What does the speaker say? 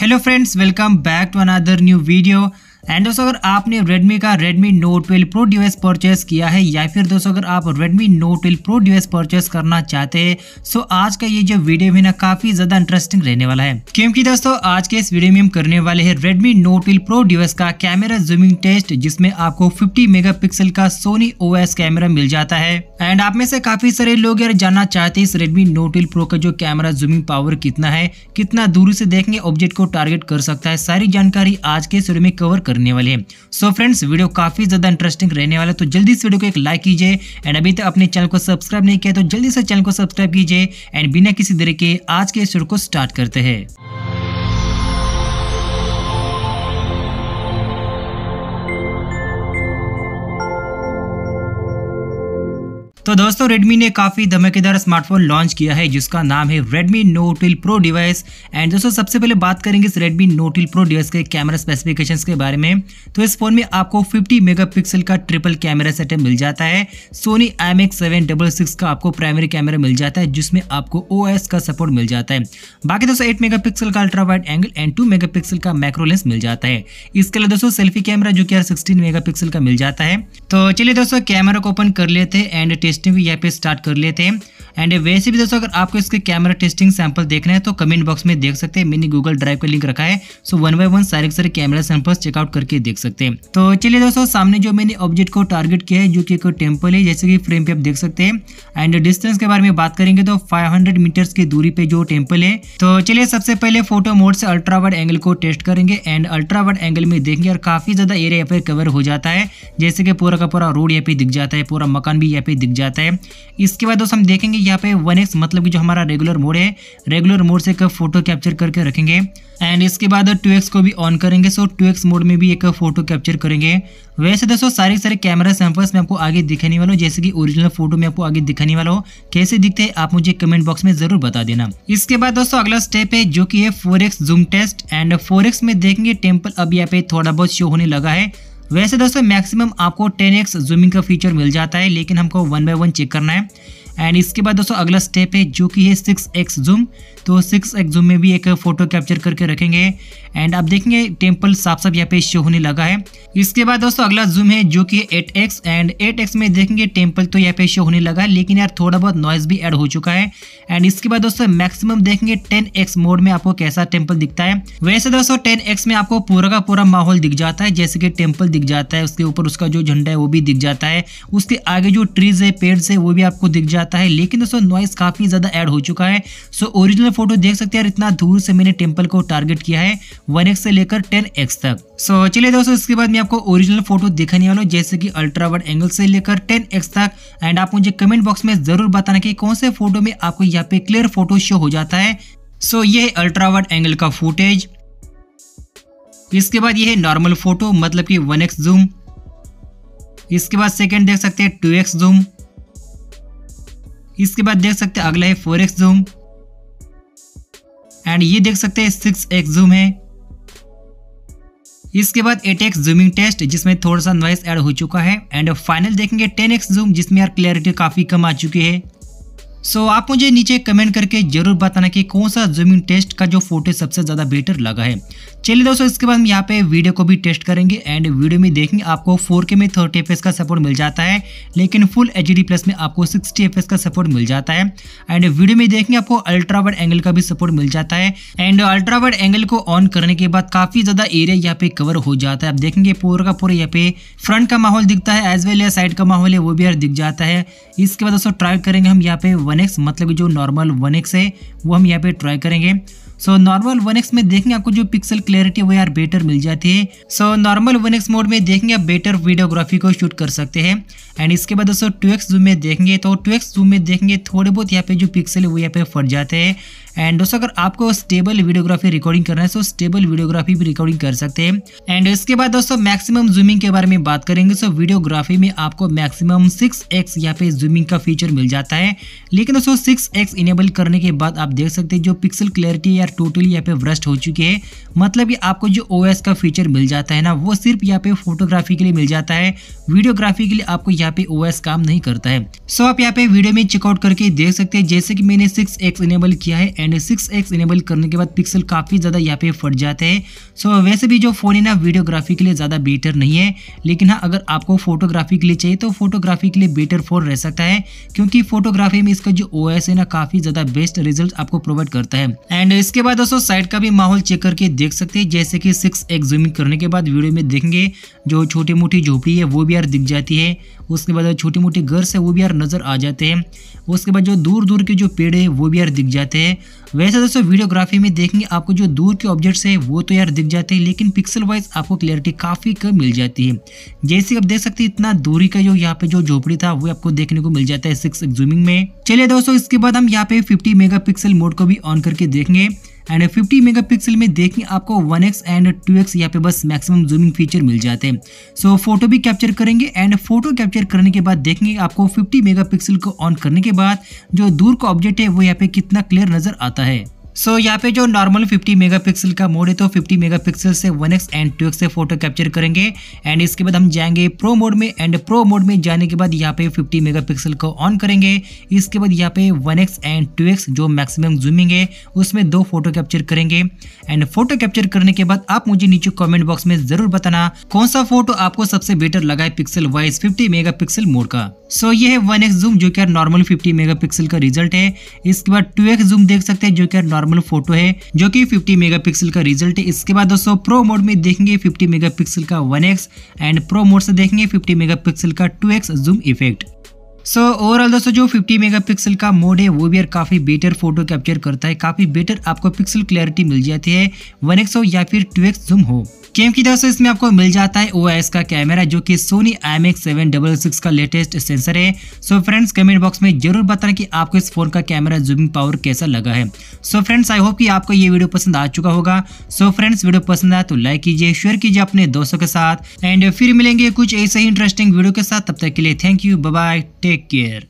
hello friends welcome back to another new video and दोस्तों अगर आपने Redmi का Redmi Note 12 Pro device purchase किया है या फिर दोस्तों अगर आप Redmi Note 12 Pro device purchase करना चाहते हैं सो आज का ये जो वीडियो है ना काफी ज्यादा इंटरेस्टिंग रहने वाला है क्योंकि दोस्तों आज के इस वीडियो में हम करने वाले हैं Redmi Note 12 Pro डिवाइस का कैमरा जूमिंग टेस्ट जिसमें आपको फिफ्टी मेगा का सोनी ओ कैमरा मिल जाता है एंड आप में से काफी सारे लोग यार जानना चाहते हैं इस रेडमी नोट ट्वेल्व प्रो का जो कैमरा जूमिंग पावर कितना है कितना दूरी से देखेंगे ऑब्जेक्ट को टारगेट कर सकता है सारी जानकारी आज के वीडियो में कवर करने वाले हैं सो फ्रेंड्स वीडियो काफी ज्यादा इंटरेस्टिंग रहने वाला है तो जल्दी इस वीडियो को एक लाइक कीजिए एंड अभी तक अपने चैनल को सब्सक्राइब नहीं किया तो जल्दी से चैनल को सब्सक्राइब कीजिए एंड बिना किसी देर के आज के इस वीडियो को स्टार्ट करते हैं तो दोस्तों Redmi ने काफ़ी धमाकेदार स्मार्टफोन लॉन्च किया है जिसका नाम है Redmi Note 12 Pro device and दोस्तों सबसे पहले बात करेंगे इस Redmi Note 12 Pro डिवाइस के कैमरा स्पेसिफिकेशंस के बारे में तो इस फोन में आपको 50 मेगापिक्सल का ट्रिपल कैमरा सेटअप मिल जाता है सोनी एम एक्स का आपको प्राइमरी कैमरा मिल जाता है जिसमें आपको ओ का सपोर्ट मिल जाता है बाकी दोस्तों एट मेगा का ultra wide angle and two mega का माइक्रोलेंस मिल जाता है इसके अलावा दोस्तों सेल्फी कैमरा जो कि सिक्सटीन मेगा का मिल जाता है तो चलिए दोस्तों कैमरा को ओपन कर लेते हैं एंड टेस्ट टेस्टिंग भी यहाँ पे स्टार्ट कर लेते हैं एंड वैसे भी दोस्तों अगर आपको इसके कैमरा टेस्टिंग सैंपल देखना है तो कमेंट बॉक्स में देख सकते हैं मैंने गूगल ड्राइव का लिंक रखा है सो वन बाय वन सारे सारे कैमरा सैंपल्स चेकआउट करके देख सकते हैं तो चलिए दोस्तों सामने जो मैंने ऑब्जेक्ट को टारगेट किया है जो कि एक टेम्पल है जैसे कि फ्रेम पे आप देख सकते हैं एंड डिस्टेंस के बारे में बात करेंगे तो फाइव मीटर्स की दूरी पे जो टेम्पल है तो चलिए सबसे पहले फोटो मोड से अल्ट्रा वाइड एंगल को टेस्ट करेंगे एंड अल्ट्रा वाइड एंगल में देखेंगे और काफी ज्यादा एरिया यहाँ पे कवर हो जाता है जैसे कि पूरा का पूरा रोड यहाँ पे दिख जाता है पूरा मकान भी यहाँ पे दिख जाता है इसके बाद दोस्तों हम देखेंगे यहाँ पे वन एक्स मतलब कि जो हमारा रेगुलर मोड है रेगुलर मोड से एक फोटो कैप्चर करके रखेंगे एंड इसके बाद टू एक्स को भी ऑन करेंगे सो टू एक्स मोड में भी एक फोटो कैप्चर करेंगे वैसे दोस्तों सारे सारे कैमरा सैंपल्स में आपको आगे दिखाने वाला हूँ जैसे कि ओरिजिनल फोटो में आपको आगे दिखाने वाला हूँ कैसे दिखते हैं आप मुझे कमेंट बॉक्स में जरूर बता देना इसके बाद दोस्तों अगला स्टेप है जो कि है four zoom test and four में देखेंगे टेम्पल अब यहाँ पे थोड़ा बहुत शो होने लगा है वैसे दोस्तों मैक्सिमम आपको 10x जूमिंग का फीचर मिल जाता है लेकिन हमको वन बाय वन चेक करना है एंड इसके बाद दोस्तों अगला स्टेप है जो कि है सिक्स एक्स जूम तो सिक्स एक्स जूम में भी एक फ़ोटो कैप्चर करके रखेंगे एंड आप देखेंगे टेम्पल साफ साफ यहाँ पे शो होने लगा है इसके बाद दोस्तों अगला जूम है जो कि eight X and eight X में देखेंगे टेम्पल तो यहाँ पे शो होने लगा है लेकिन यार थोड़ा बहुत नॉइज़ भी एड हो चुका है एंड इसके बाद दोस्तों मैक्सिमम देखेंगे टेन एक्स मोड में आपको कैसा टेम्पल दिखता है वैसे दोस्तों टेन एक्स में आपको पूरा का पूरा माहौल दिख जाता है जैसे कि टेम्पल दिख जाता है उसके ऊपर उसका जो झंडा है वो भी दिख जाता है उसके आगे जो ट्रीज है पेड़ है वो भी आपको दिख जाता है जाता है लेकिन दोस्तों नॉइस काफ़ी ज़्यादा ऐड हो चुका है सो ओरिजिनल फोटो देख सकते हैं इतना दूर से मैंने टेम्पल को टारगेट किया है वन से लेकर टेन तक सो so, चलिए दोस्तों इसके बाद मैं आपको ओरिजिनल फोटो दिखाने वाला हूँ जैसे कि अल्ट्रा वर्ड एंगल से लेकर 10x तक एंड आप मुझे कमेंट बॉक्स में ज़रूर बताना कि कौन से फोटो में आपको यहाँ पे क्लियर फोटो शो हो जाता है सो so, ये अल्ट्रा वर्ड एंगल का फुटेज इसके बाद ये है नॉर्मल फोटो मतलब कि 1x जूम इसके बाद सेकेंड देख सकते हैं 2x जूम इसके बाद देख सकते हैं अगला है फोर एक्स जूम एंड ये देख सकते हैं सिक्स एक्स जूम है इसके बाद एट एक्स जूमिंग टेस्ट जिसमें थोड़ा सा नॉइस ऐड हो चुका है एंड फाइनल देखेंगे टेन एक्स जूम जिसमें यार क्लियरिटी काफ़ी कम आ चुकी है सो so, आप मुझे नीचे कमेंट करके ज़रूर बताना कि कौन सा जूमिंग टेस्ट का जो फोटो सबसे ज़्यादा बेटर लगा है चलिए दोस्तों इसके बाद हम यहाँ पे वीडियो को भी टेस्ट करेंगे एंड वीडियो में देखेंगे आपको फोर में थर्टी एफ का सपोर्ट मिल जाता है लेकिन फुल एच प्लस में आपको सिक्सटी एफ का सपोर्ट मिल जाता है एंड वीडियो में देखेंगे आपको अल्ट्रा वाइड एंगल का भी सपोर्ट मिल जाता है एंड अल्ट्रा वाइड एंगल को ऑन करने के बाद काफ़ी ज़्यादा एरिया यहाँ पे कवर हो जाता है आप देखेंगे पूरा का पूरा यहाँ पे फ्रंट का माहौल दिखता है एज वेल या साइड का माहौल है वो भी यार दिख जाता है इसके बाद दोस्तों ट्राई करेंगे हम यहाँ पे वन मतलब जो नॉर्मल वन है वो हम यहाँ पे ट्राई करेंगे सो नॉर्मल वन एक्स में देखेंगे आपको जो पिक्सल क्लैरिटी वो यार बेटर मिल जाती है so normal one X mode में देखेंगे आप बेटर वीडियोग्राफी को शूट कर सकते हैं एंड इसके बाद दोस्तों टू जूम में देखेंगे तो टू जूम में देखेंगे थोड़े बहुत यहाँ पे जो पिक्सल है वो यहाँ पे फट जाते हैं एंड दोस्तों अगर आपको स्टेबल वीडियोग्राफी रिकॉर्डिंग करना है तो स्टेबल वीडियोग्राफी भी रिकॉर्डिंग कर सकते हैं एंड इसके बाद दोस्तों मैक्सिमम जूमिंग के बारे में बात करेंगे तो वीडियोग्राफी में आपको मैक्सिमम सिक्स एक्स यहाँ पे जूमिंग का फीचर मिल जाता है लेकिन दोस्तों सिक्स एक्स इनेबल करने के बाद आप देख सकते हैं जो पिक्सल क्लैरिटी या टोटली यहाँ पे भ्रष्ट हो चुकी है मतलब ये आपको जो ओ का फीचर मिल जाता है ना वो सिर्फ यहाँ पे फोटोग्राफी के लिए मिल जाता है वीडियोग्राफी के लिए आपको यहाँ पे ओ काम नहीं करता है सो आप यहाँ पे वीडियो में चेकआउट करके देख सकते हैं जैसे कि मैंने सिक्स इनेबल किया है एंड सिक्स एक्स इनेबल करने के बाद पिक्सल काफ़ी ज़्यादा यहाँ पे फट जाते हैं सो so, वैसे भी जो फ़ोन है ना वीडियोग्राफी के लिए ज़्यादा बेटर नहीं है लेकिन हाँ अगर आपको फोटोग्राफी के लिए चाहिए तो फोटोग्राफी के लिए बेटर फ़ोन रह सकता है क्योंकि फोटोग्राफी में इसका जो ओ है ना काफ़ी ज़्यादा बेस्ट रिजल्ट आपको प्रोवाइड करता है एंड इसके बाद दोस्तों साइड का भी माहौल चेक करके देख सकते हैं जैसे कि सिक्स एक्स जूमिंग करने के बाद वीडियो में देखेंगे जो छोटी मोटी झोपड़ी है वो भी यार दिख जाती है उसके बाद छोटी मोटी गर्स है वो भी यार नज़र आ जाते हैं उसके बाद जो दूर दूर के जो पेड़ है वो भी यार दिख जाते हैं वैसे तो दोस्तों वीडियोग्राफी में देखेंगे आपको जो दूर के ऑब्जेक्ट्स है वो तो यार दिख जाते हैं लेकिन पिक्सल वाइज आपको क्लियरिटी काफ़ी कम मिल जाती है जैसे आप देख सकते हैं इतना दूरी का जो यहाँ पे जो झोपड़ी था वो आपको देखने को मिल जाता है सिक्स जूमिंग में चलिए दोस्तों इसके बाद हम यहाँ पे फिफ्टी मेगा मोड को भी ऑन करके देखेंगे एंड 50 मेगापिक्सल में देखें आपको 1x एंड 2x यहाँ पे बस मैक्सिमम जूमिंग फीचर मिल जाते हैं सो so, फोटो भी कैप्चर करेंगे एंड फोटो कैप्चर करने के बाद देखेंगे आपको 50 मेगापिक्सल को ऑन करने के बाद जो दूर का ऑब्जेक्ट है वो यहाँ पे कितना क्लियर नज़र आता है सो so, यहाँ पे जो नॉर्मल 50 मेगापिक्सल का मोड है तो 50 मेगापिक्सल से 1x एंड 2x से फोटो कैप्चर करेंगे एंड इसके बाद हम जाएंगे प्रो मोड में एंड प्रो मोड में जाने के बाद यहाँ पे 50 मेगापिक्सल को ऑन करेंगे इसके बाद यहाँ पे 1x एंड 2x जो मैक्सिमम जूमिंग है उसमें दो फोटो कैप्चर करेंगे एंड फोटो कैप्चर करने के बाद आप मुझे नीचे कॉमेंट बॉक्स में ज़रूर बताना कौन सा फोटो आपको सबसे बेटर लगा है pixel wise fifty mega mode का सो so, ये है वन जूम जो कि नॉर्मल फिफ्टी मेगा का रिजल्ट है इसके बाद टू जूम देख सकते हैं जो कि नॉर्मल फोटो है जो कि 50 मेगापिक्सल का रिजल्ट है इसके बाद दोस्तों प्रो मोड में देखेंगे 50 मेगापिक्सल का 1x एंड प्रो मोड से देखेंगे 50 मेगापिक्सल का 2x zoom effect so so, overall दोस्तों जो 50 मेगापिक्सल का मोड है वो भी यार काफ़ी बेटर फोटो कैप्चर करता है काफ़ी बेटर आपको पिक्सल क्लैरिटी मिल जाती है एक्स हो या फिर एक्स जूम हो गेम की दोस्तों इसमें आपको मिल जाता है ओ का कैमरा जो कि सोनी एम एक्स का लेटेस्ट सेंसर है सो फ्रेंड्स कमेंट बॉक्स में जरूर बताना कि आपको इस फोन का कैमरा जूमिंग पावर कैसा लगा है सो फ्रेंड्स आई होप कि आपको ये वीडियो पसंद आ चुका होगा सो फ्रेंड्स वीडियो पसंद आया तो लाइक कीजिए शेयर कीजिए अपने दोस्तों के साथ एंड फिर मिलेंगे कुछ ऐसे ही इंटरेस्टिंग वीडियो के साथ तब तक के लिए thank you bye take care